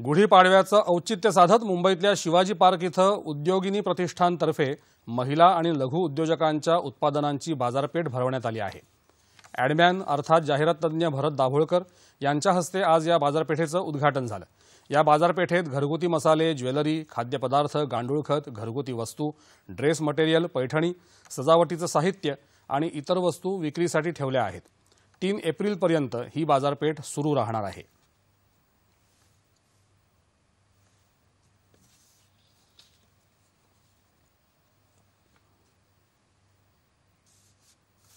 गुढीपाडव्याचं औचित्य साधत मुंबईतल्या शिवाजी पार्क इथं उद्योगिनी प्रतिष्ठानतर्फे महिला आणि लघु उद्योजकांच्या उत्पादनांची बाजारपेठ भरवण्यात आली आहे ॲडमॅन अर्थात जाहिरात तज्ज्ञ भरत दाभोळकर यांच्या हस्ते आज या बाजारपेठेचं उद्घाटन झालं या बाजारपेठेत घरगुती मसाले ज्वेलरी खाद्यपदार्थ गांडूळखत घरगुती वस्तू ड्रेस मटेरियल पैठणी सजावटीचं साहित्य आणि इतर वस्तू विक्रीसाठी ठेवल्या आहेत तीन एप्रिलपर्यंत ही बाजारपेठ सुरू राहणार आहे